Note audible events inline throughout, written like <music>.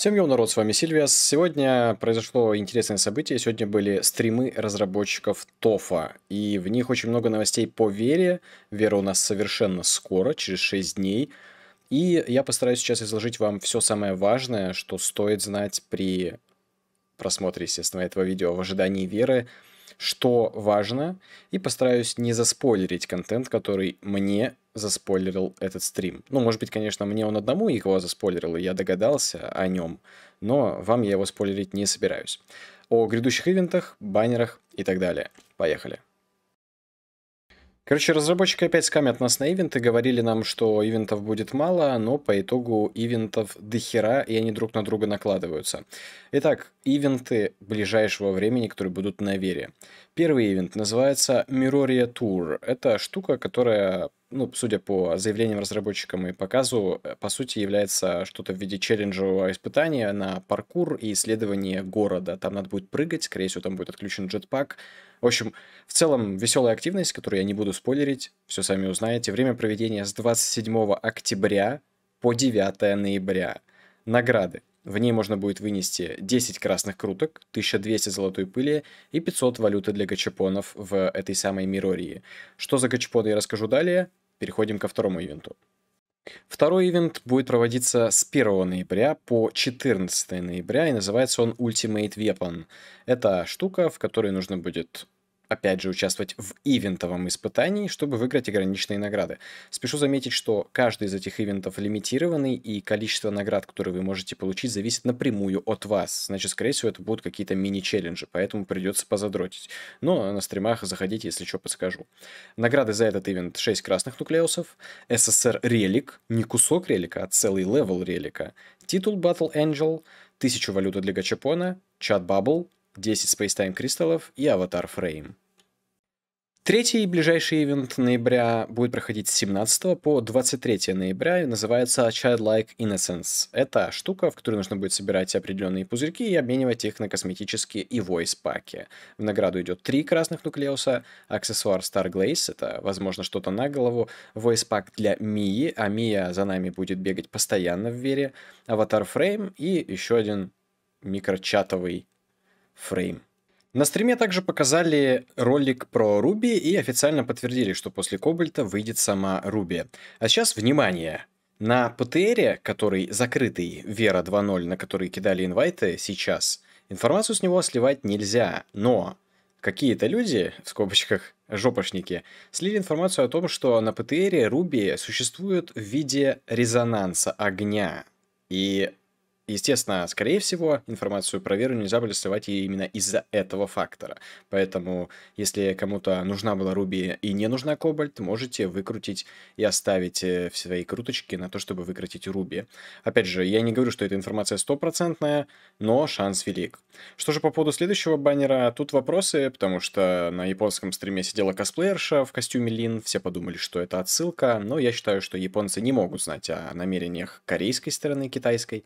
Всем йоу, народ, с вами Сильвия. Сегодня произошло интересное событие. Сегодня были стримы разработчиков ТОФа. И в них очень много новостей по Вере. Вера у нас совершенно скоро, через 6 дней. И я постараюсь сейчас изложить вам все самое важное, что стоит знать при просмотре, естественно, этого видео в ожидании Веры, что важно, и постараюсь не заспойлерить контент, который мне заспойлерил этот стрим. Ну, может быть, конечно, мне он одному его заспойлерил, и я догадался о нем, но вам я его спойлерить не собираюсь. О грядущих ивентах, баннерах и так далее. Поехали. Короче, разработчики опять скамят нас на ивенты, говорили нам, что ивентов будет мало, но по итогу ивентов дохера, и они друг на друга накладываются. Итак, ивенты ближайшего времени, которые будут на вере. Первый ивент называется Mirroria Tour. Это штука, которая ну, судя по заявлениям разработчикам и показу, э, по сути является что-то в виде челленджевого испытания на паркур и исследование города. Там надо будет прыгать, скорее всего, там будет отключен джетпак. В общем, в целом веселая активность, которую я не буду спойлерить, все сами узнаете. Время проведения с 27 октября по 9 ноября. Награды. В ней можно будет вынести 10 красных круток, 1200 золотой пыли и 500 валюты для гачапонов в этой самой Мирории. Что за гачапоны я расскажу далее, Переходим ко второму ивенту. Второй ивент будет проводиться с 1 ноября по 14 ноября, и называется он Ultimate Weapon. Это штука, в которой нужно будет опять же, участвовать в ивентовом испытании, чтобы выиграть ограниченные награды. Спешу заметить, что каждый из этих ивентов лимитированный, и количество наград, которые вы можете получить, зависит напрямую от вас. Значит, скорее всего, это будут какие-то мини-челленджи, поэтому придется позадротить. Но на стримах заходите, если что, подскажу. Награды за этот ивент 6 красных нуклеусов, СССР релик, не кусок релика, а целый левел релика, титул Battle Angel, 1000 валюты для Гачапона, чат Bubble, 10 Space Time кристаллов и аватар фрейм. Третий ближайший ивент ноября будет проходить с 17 по 23 ноября и называется Childlike Innocence. Это штука, в которой нужно будет собирать определенные пузырьки и обменивать их на косметические и voice паки. В награду идет три красных нуклеуса, аксессуар Star Glaze, это, возможно, что-то на голову, voice пак для Мии, а Мия за нами будет бегать постоянно в вере, аватар фрейм и еще один микрочатовый фрейм. На стриме также показали ролик про Руби и официально подтвердили, что после Кобальта выйдет сама Руби. А сейчас, внимание, на ПТРе, который закрытый, Вера 2.0, на который кидали инвайты сейчас, информацию с него сливать нельзя, но какие-то люди, в скобочках жопошники, слили информацию о том, что на ПТРе Руби существует в виде резонанса огня. И Естественно, скорее всего, информацию про веру нельзя было сливать именно из-за этого фактора. Поэтому, если кому-то нужна была Руби и не нужна Кобальт, можете выкрутить и оставить э, свои круточки на то, чтобы выкрутить Руби. Опять же, я не говорю, что эта информация стопроцентная, но шанс велик. Что же по поводу следующего баннера, тут вопросы, потому что на японском стриме сидела косплеерша в костюме Лин, все подумали, что это отсылка, но я считаю, что японцы не могут знать о намерениях корейской стороны, китайской.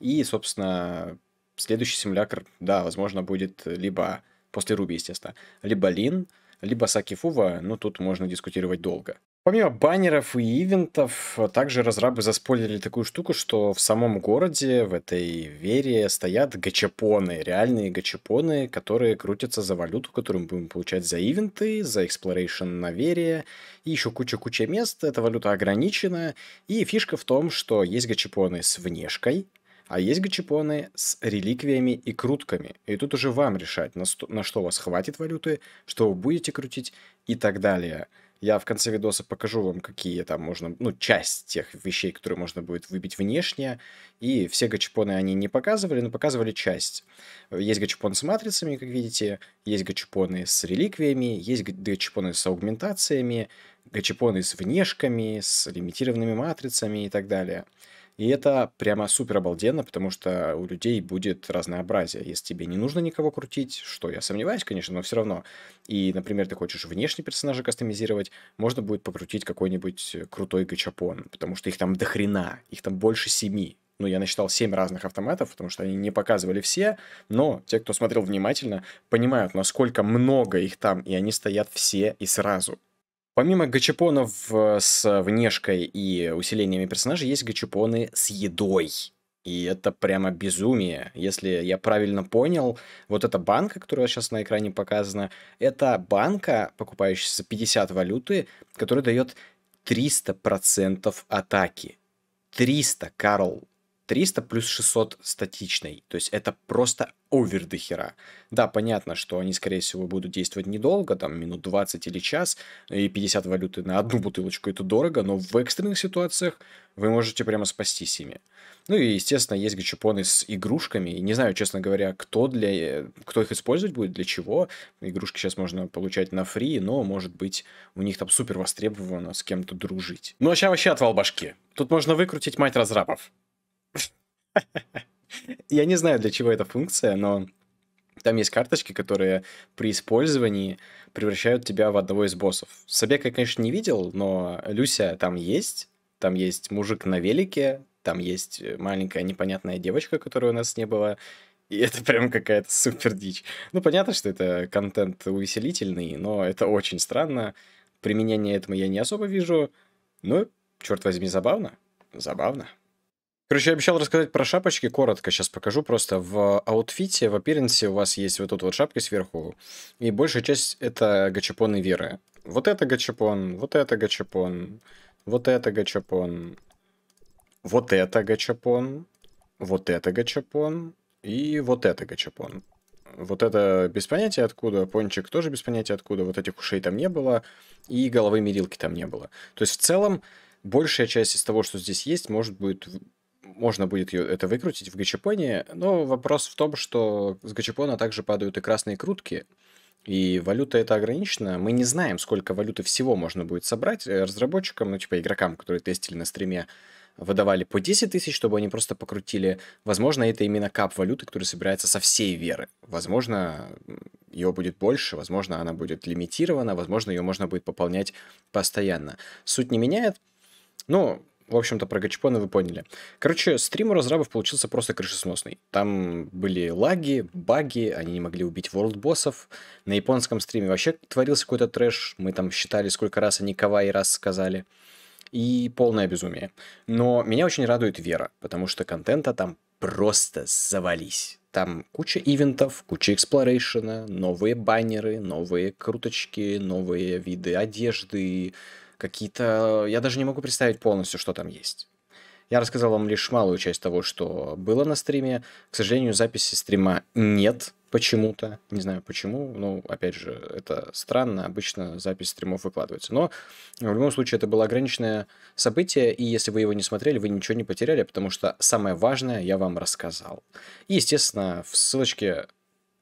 И, собственно, следующий симулятор, да, возможно, будет либо после Руби, естественно, либо Лин, либо Сакифува, ну тут можно дискутировать долго. Помимо баннеров и ивентов, также разрабы заспойлерили такую штуку, что в самом городе, в этой вере, стоят гачапоны, реальные гачапоны, которые крутятся за валюту, которую мы будем получать за ивенты, за exploration на вере, и еще куча-куча мест. Эта валюта ограничена, и фишка в том, что есть гачапоны с внешкой, а есть гачепоны с реликвиями и крутками. И тут уже вам решать, на, сто, на что у вас хватит валюты, что вы будете крутить и так далее. Я в конце видоса покажу вам, какие там можно, ну, часть тех вещей, которые можно будет выбить внешне. И все гачапоны они не показывали, но показывали часть. Есть гачапоны с матрицами, как видите, есть гачапоны с реликвиями, есть гачапоны с аугментациями, гачапоны с внешками, с лимитированными матрицами и так далее. И это прямо супер обалденно, потому что у людей будет разнообразие. Если тебе не нужно никого крутить, что я сомневаюсь, конечно, но все равно. И, например, ты хочешь внешний персонажа кастомизировать, можно будет покрутить какой-нибудь э, крутой гачапон, потому что их там дохрена, их там больше семи. Ну, я насчитал семь разных автоматов, потому что они не показывали все, но те, кто смотрел внимательно, понимают, насколько много их там, и они стоят все и сразу. Помимо гачапонов э, с внешкой и усилениями персонажей, есть гачапоны с едой. И это прямо безумие. Если я правильно понял, вот эта банка, которая сейчас на экране показана, это банка, покупающаяся 50 валюты, которая дает 300% атаки. 300, Карл. 300 плюс 600 статичной. То есть это просто овер до хера. Да, понятно, что они, скорее всего, будут действовать недолго, там минут 20 или час, и 50 валюты на одну бутылочку это дорого, но в экстренных ситуациях вы можете прямо спастись ими. Ну и, естественно, есть гачапоны с игрушками. Не знаю, честно говоря, кто, для, кто их использовать будет, для чего. Игрушки сейчас можно получать на фри, но, может быть, у них там супер востребовано с кем-то дружить. Ну, а сейчас вообще отвал башки. Тут можно выкрутить мать разрабов. <laughs> Я не знаю, для чего эта функция, но там есть карточки, которые при использовании превращают тебя в одного из боссов. Собека я, конечно, не видел, но Люся там есть. Там есть мужик на велике, там есть маленькая непонятная девочка, которой у нас не было. И это прям какая-то супер дичь. Ну, понятно, что это контент увеселительный, но это очень странно. Применение этому я не особо вижу. Но, ну, черт возьми, забавно. Забавно. Короче, я обещал рассказать про шапочки, коротко сейчас покажу. Просто в аутфите, в аппиренсе у вас есть вот тут вот шапка сверху, и большая часть это гачапоны Веры. Вот это гачапон, вот это гачапон, вот это гачапон, вот это гачапон, вот это гачапон и вот это гачапон. Вот это без понятия откуда, пончик тоже без понятия откуда, вот этих ушей там не было, и головы мерилки там не было. То есть в целом большая часть из того, что здесь есть, может быть можно будет это выкрутить в гачапоне, но вопрос в том, что с гачапона также падают и красные крутки, и валюта это ограничена. Мы не знаем, сколько валюты всего можно будет собрать э, разработчикам, ну, типа игрокам, которые тестили на стриме, выдавали по 10 тысяч, чтобы они просто покрутили. Возможно, это именно кап валюты, который собирается со всей веры. Возможно, ее будет больше, возможно, она будет лимитирована, возможно, ее можно будет пополнять постоянно. Суть не меняет. Ну, в общем-то, про гачпоны вы поняли. Короче, стрим у разрабов получился просто крышесносный. Там были лаги, баги, они не могли убить ворлд-боссов. На японском стриме вообще творился какой-то трэш. Мы там считали, сколько раз они кавай раз сказали. И полное безумие. Но меня очень радует вера, потому что контента там просто завались. Там куча ивентов, куча эксплорейшена, новые баннеры, новые круточки, новые виды одежды, какие-то... Я даже не могу представить полностью, что там есть. Я рассказал вам лишь малую часть того, что было на стриме. К сожалению, записи стрима нет почему-то. Не знаю почему, но, опять же, это странно. Обычно запись стримов выкладывается. Но, в любом случае, это было ограниченное событие, и если вы его не смотрели, вы ничего не потеряли, потому что самое важное я вам рассказал. И, естественно, в ссылочке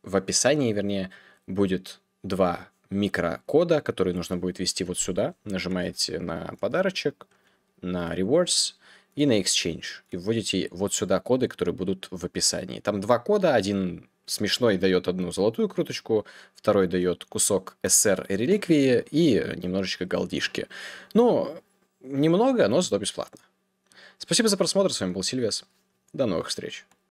в описании, вернее, будет два микрокода, который нужно будет ввести вот сюда. Нажимаете на подарочек, на Rewards и на Exchange. И вводите вот сюда коды, которые будут в описании. Там два кода, один смешной дает одну золотую круточку, второй дает кусок SR реликвии и немножечко голдишки. Ну, немного, но зато бесплатно. Спасибо за просмотр, с вами был Сильвес. До новых встреч.